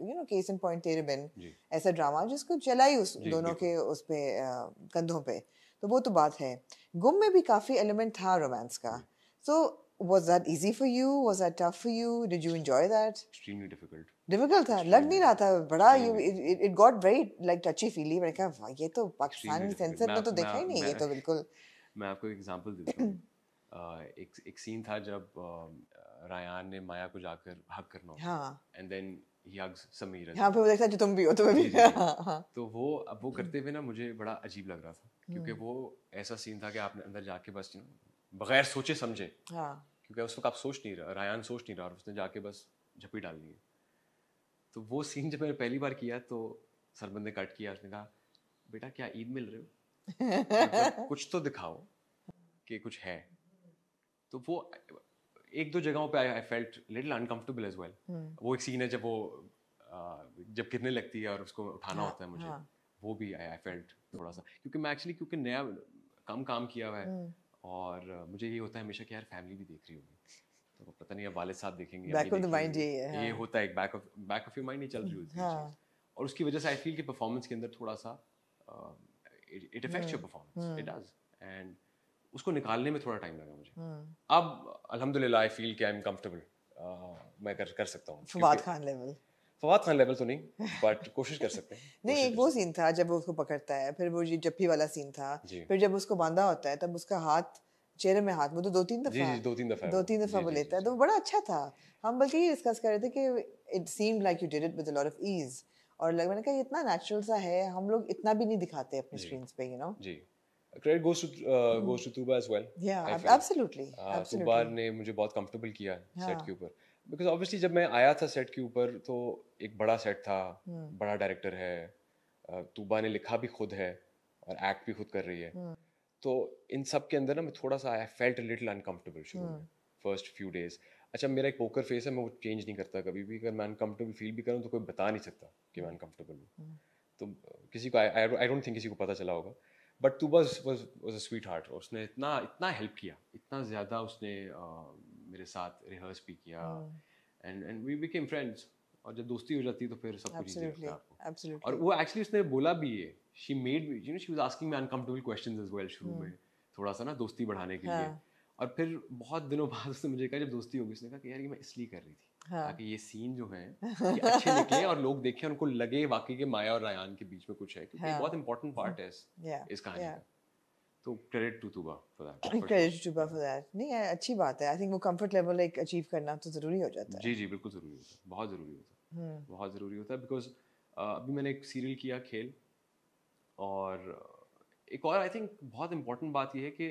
You know case in point तेरे बिन ऐसा ड्रामा जिसको चला ही उस दोनों के उस पे कंधों पे तो वो तो बात है गुम में भी काफ़ी एलिमेंट था रोमांस का so was that easy for you was that tough for you did you enjoy that extremely difficult difficult था लग नहीं रहा था बड़ा you it got very like like touchy feely मैंने कहा ये तो पाकिस्तान सेंसर में तो देखा ही नहीं ये तो बिल्कुल मैं आपको एक एग्जांपल देता हूँ एक एक सीन था जब रायान ने माया को जाकर हक करना हाँ एंड देन यग्स समीर यहाँ पे वो देखता जो तुम भी हो तो मैं भी हाँ, हाँ। तो वो अब वो करते हुए ना मुझे बड़ा अजीब लग रहा था क्योंकि हम्म। वो ऐसा सीन था कि आपने अंदर जाके बस बगैर सोचे समझे हाँ। क्योंकि उस वक्त आप सोच नहीं रहा रायान सोच नहीं रहा और उसने जाके बस झपी डाल दी तो वो सीन जब मैंने पहली बार किया तो सरबंद ने कट किया उसने कहा बेटा क्या ईद मिल रहे हो मतलब कुछ तो दिखाओ कि कुछ है तो वो एक दो जगहों पे I felt little uncomfortable as well वो एक सीन है जब वो uh, जब कितने लगती है और उसको उठाना हाँ, होता है मुझे हाँ. वो भी आई आई फेल्ट थोड़ा सा क्योंकि मैं एक्चुअली क्योंकि नया कम काम किया हुआ है hmm. और मुझे ये होता है हमेशा कि यार फैमिली भी देख रही होगी तो पता नहीं अब वाले साथ देखेंगे बैक ऑफ द माइंड यही है ये हाँ। होता है एक back of back of your mind ही चल रही होती है हाँ। और उसकी वजह से आई फील कि परफॉर्मेंस के अंदर थोड़ा सा it affects your performance it does and उसको निकालने में थोड़ा टाइम लगा मुझे हम्म। अब अलहमदिल्ला आई फील कि आई एम कम्फर्टेबल मैं कर कर सकता हूँ फवाद खान लेवल फवाद खान लेवल तो नहीं बट कोशिश कर सकते हैं नहीं एक वो सीन था जब वो उसको पकड़ता है फिर वो ये जप्पी वाला सीन था फिर जब उसको बांधा होता है तब उसका हाथ चेहरे में हाथ में तो दो तीन दफा जी जी दो तीन दफा दो तीन दफा वो लेता है तो बड़ा अच्छा था हम बल्कि ये डिस्कस कर रहे थे कि it seemed like you did it with a lot of ease और लग मैंने कहा इतना नेचुरल सा है हम लोग इतना भी नहीं दिखाते अपने स्क्रीन पे यू नो जी credit goes to goes to Tuba as well yeah absolutely Tuba ने मुझे बहुत कंफर्टेबल किया yeah. सेट के ऊपर बिकॉज ऑब्वियसली जब मैं आया था सेट के ऊपर तो एक बड़ा सेट था hmm. बड़ा डायरेक्टर है तुबा uh, ने लिखा भी खुद है और एक्ट भी खुद कर रही है hmm. तो इन सब के अंदर ना मैं थोड़ा सा आई फेल्ट लिटिल अनकंफर्टेबल शुरू फर्स्ट फ्यू डेज अच्छा मेरा एक पोकर फेस है मैं वो चेंज नहीं करता कभी भी अगर मैं अनकंफर्टेबल फील भी करूँ तो कोई बता नहीं सकता कि hmm. मैं अनकंफर्टेबल हूँ तो uh, किसी को आई डोंट थिंक किसी को पता चला होगा but Tuba was was a sweetheart उसने इतना इतना हेल्प किया इतना ज़्यादा उसने uh, मेरे साथ रिहर्स भी किया and and we became friends और जब दोस्ती हो जाती है तो फिर सब कुछ और वो एक्चुअली उसने बोला भी है she made you know she was asking me uncomfortable question as well शुरू hmm. में थोड़ा सा ना दोस्ती बढ़ाने के लिए हाँ। और फिर बहुत दिनों बाद उसने मुझे कहा जब दोस्ती होगी उसने कहा कि यार ये मैं इसलिए कर रही थी हाँ। ताकि ये सीन जो है ये अच्छे निकले और लोग देखें उनको लगे वाकई के माया और रायान के बीच में कुछ है क्योंकि हाँ। बहुत इंपॉर्टेंट पार्ट है इस, कहानी का तो credit to Tuba for that credit to Tuba for that नहीं है अच्छी बात है आई थिंक वो कंफर्ट लेवल एक अचीव करना तो जरूरी हो जाता है जी जी बिल्कुल जरूरी होता है बहुत जरूरी होता है हम्म। बहुत जरूरी होता है बिकॉज अभी मैंने एक सीरियल किया खेल और एक और आई थिंक बहुत इंपॉर्टेंट बात ये है कि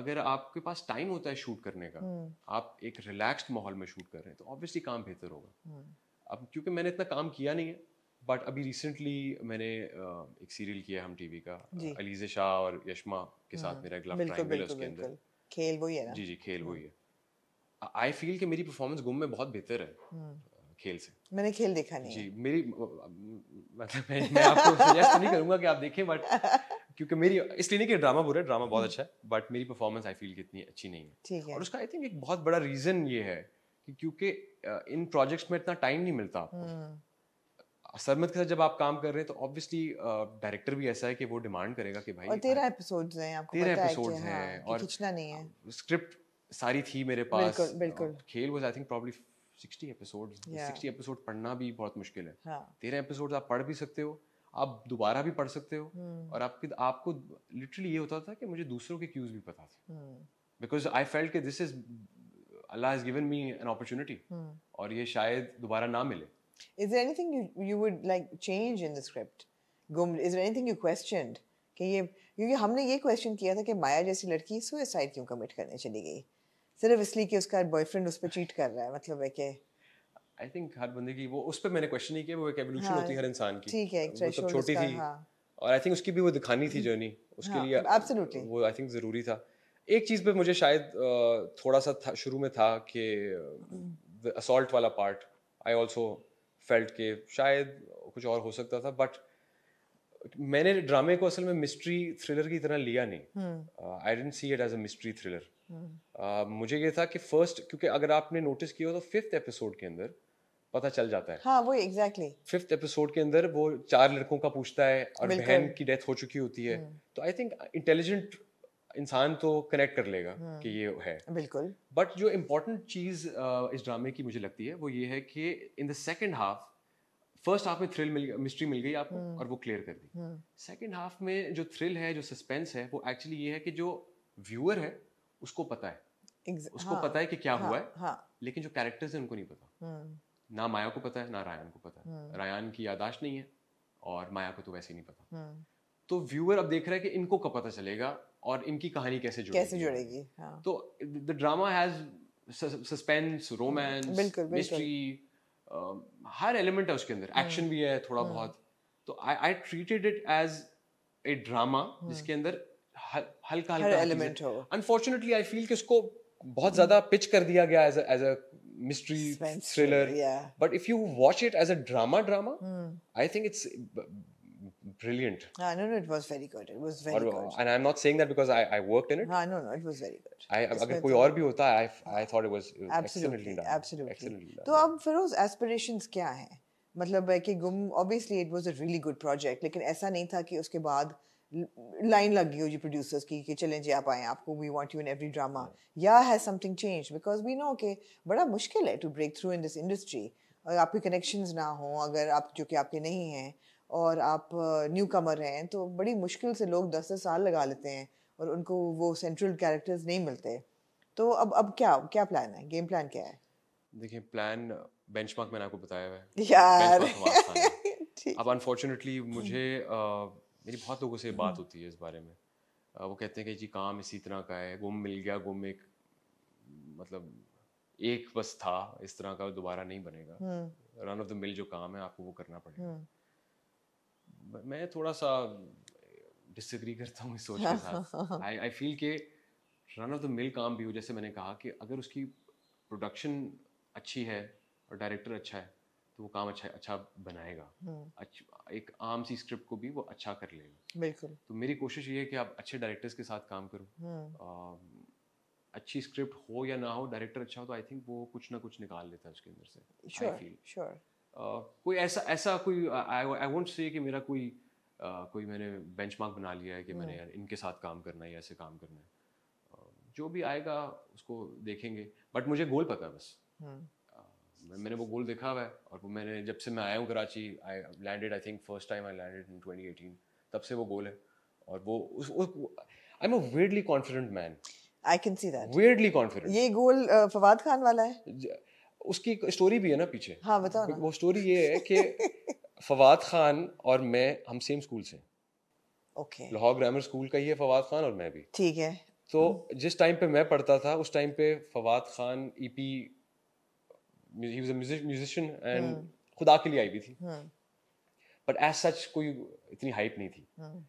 अगर आपके पास टाइम होता है शूट करने का हम्म। आप एक रिलैक्स्ड माहौल में शूट कर रहे हैं तो ऑब्वियसली काम बेहतर होगा हम्म। अब क्योंकि मैंने इतना काम किया नहीं है बट अभी रिसेंटली मैंने एक सीरियल किया हम टीवी का अलीजे शाह और यशमा के साथ हम्म। मेरा एक लव है उसके अंदर खेल वही है जी जी खेल वही है आई फील कि मेरी परफॉर्मेंस गुम में बहुत बेहतर है खेल से मैंने खेल देखा नहीं जी मेरी मतलब मैं, मैं आपको सजेस्ट तो नहीं करूंगा कि आप देखें बट क्योंकि मेरी इसलिए नहीं कि ड्रामा बुरा है ड्रामा बहुत हम्म। अच्छा है बट मेरी परफॉर्मेंस आई फील की इतनी अच्छी नहीं है ठीक है और उसका आई थिंक एक बहुत बड़ा रीज़न ये है कि क्योंकि इन प्रोजेक्ट्स में इतना टाइम नहीं मिलता आपको हम्म। सरमत के साथ जब आप काम कर रहे हैं तो ऑब्वियसली डायरेक्टर भी ऐसा है कि वो डिमांड करेगा कि भाई और तेरह एपिसोड्स हैं आपको तेरह एपिसोड्स हैं हाँ, और खींचना नहीं है स्क्रिप्ट सारी थी मेरे पास बिल्कुल बिल्कुल खेल was I think probably 60 episodes 60 episode पढ़ना भी बहुत मुश्किल है हाँ। तेरह एपिसोड्स आप पढ़ भी सकते हो आप दोबारा भी पढ़ सकते हो हम्म। और आपके आपको लिटरली ये होता था कि मुझे दूसरों के क्यूज भी पता थे बिकॉज आई फेल्ट कि this is Allah has given me an opportunity और ये शायद दोबारा ना मिले is there anything you you would like change in the script Gumm is there anything you questioned कि ये क्योंकि हमने ये क्वेश्चन किया था कि माया जैसी लड़की सुसाइड क्यों कमिट करने चली गई सिर्फ इसलिए कि उसका बॉयफ्रेंड उस पर चीट कर रहा है मतलब है कि आई थिंक हर बंदे की वो उस पर मैंने क्वेश्चन नहीं किया वो एक एवोल्यूशन हाँ, होती है हाँ, हर इंसान की ठीक है वो सब छोटी थी हाँ. और आई थिंक उसकी भी वो दिखानी थी जर्नी हम्म। उसके हाँ, लिए absolutely. वो आई थिंक ज़रूरी था एक चीज़ पे मुझे शायद थोड़ा सा शुरू में था कि द हम्म। असॉल्ट वाला पार्ट आई ऑल्सो फेल्ट के शायद कुछ और हो सकता था बट मैंने ड्रामे को असल में मिस्ट्री थ्रिलर की तरह लिया नहीं I didn't see it as a mystery thriller Uh, मुझे ये था कि फर्स्ट क्योंकि अगर आपने नोटिस किया हो तो फिफ्थ एपिसोड के अंदर पता चल जाता है हाँ वो एग्जैक्टली फिफ्थ एपिसोड के अंदर वो चार लड़कों का पूछता है और बहन की डेथ हो चुकी होती है हम्म। तो आई थिंक इंटेलिजेंट इंसान तो कनेक्ट कर लेगा हम्म। कि ये है बिल्कुल बट जो इम्पोर्टेंट चीज़ uh, इस ड्रामे की मुझे लगती है वो ये है कि in the second half first half में थ्रिल मिल मिस्ट्री मिल गई आपको हम्म। और वो क्लियर कर दी सेकेंड हाफ में जो थ्रिल है जो सस्पेंस है वो एक्चुअली ये है कि जो व्यूअर है उसको पता है exactly. उसको हाँ, पता है कि क्या हाँ, हुआ है हाँ. लेकिन जो कैरेक्टर्स है उनको नहीं पता हुँ. हम्म। ना माया को पता है ना रायन को पता है रायन हम्म। की यादाश्त नहीं है और माया को तो वैसे ही नहीं पता हम्म। तो व्यूअर अब देख रहा है कि इनको कब पता चलेगा और इनकी कहानी कैसे जुड़ेगी कैसे जुड़ेगी हाँ. तो the drama has suspense romance mystery हर एलिमेंट है उसके अंदर एक्शन भी है थोड़ा बहुत तो I I treated it as a drama जिसके अंदर हल्का हल्का एलिमेंट हो अनफॉर्चुनेटली आई फील कि इसको बहुत ज्यादा पिच कर दिया गया as as a mystery Spence thriller yeah but if you watch it as a drama drama mm. i think it's brilliant ah, no no it was very good it was very or, good and i'm not saying that because i i worked in it ah, no no it was very good i agar koi aur bhi hota i i thought it was, it was absolutely done. absolutely excellently done. to ab feroz aspirations kya hai मतलब है कि Gumm obviously it was a really good project लेकिन ऐसा नहीं था कि उसके बाद लाइन लग गई हो जी प्रोड्यूसर्स की कि चलें जी आप आए आपको we want you in every drama या has something change because we know के बड़ा मुश्किल है to break through in this industry और आपके कनेक्शंस ना हो अगर आप जो कि आपके नहीं हैं और आप न्यू कमर हैं तो बड़ी मुश्किल से लोग दस दस साल लगा लेते हैं और उनको वो सेंट्रल कैरेक्टर्स नहीं मिलते तो अब अब क्या क्या प्लान है गेम प्लान क्या है देखिए प्लान बेंचमार्क मैंने आपको बताया हुआ है यार अब अनफॉर्चुनेटली मुझे मेरी बहुत लोगों से बात होती है इस बारे में वो कहते हैं कि जी काम इसी तरह का है गुम मिल गया गुम एक मतलब एक बस था इस तरह का दोबारा नहीं बनेगा रन ऑफ द मिल जो काम है आपको वो करना पड़ेगा हम्म। मैं थोड़ा सा डिसएग्री करता हूँ इस सोच के साथ आई आई फील के रन ऑफ द मिल काम भी हो जैसे मैंने कहा कि अगर उसकी प्रोडक्शन अच्छी है और डायरेक्टर अच्छा है तो वो काम अच्छा अच्छा बनाएगा अच्छा, एक आम सी स्क्रिप्ट को भी वो अच्छा कर लेगा बिल्कुल तो मेरी कोशिश ये है कि आप अच्छे डायरेक्टर्स के साथ काम करो हम्म। अच्छी स्क्रिप्ट हो या ना हो डायरेक्टर अच्छा हो तो आई थिंक वो कुछ ना कुछ निकाल लेता है उसके अंदर से sure, sure. Uh, कोई ऐसा ऐसा कोई आई वोट से कि मेरा कोई uh, कोई मैंने बेंच बना लिया है कि hmm. मैंने हम्म। यार इनके साथ काम करना है ऐसे काम करना है uh, जो भी आएगा उसको देखेंगे बट मुझे गोल पता है बस hmm. मैंने वो गोल देखा हुआ है और वो मैंने जब से मैं आया हूँ Karachi I landed I think first time I landed in twenty eighteen तब से वो गोल है और वो उस I am a badly confident man I can see that badly confident ये गोल फवाद खान वाला है उसकी स्टोरी भी है ना पीछे हाँ बताओ वो स्टोरी ये है कि फवाद खान और मैं हम सेम स्कूल से ओके लाहौर ग्रामर स्कूल का ही है फवाद खान और मैं भी ठीक है तो जिस टाइम पे मैं पढ़ता था उस टाइम पे फवाद खान ईपी e ही was a musician and Khuda ke लिए आई भी थी बट एज सच कोई इतनी हाइप नहीं थी हाँ।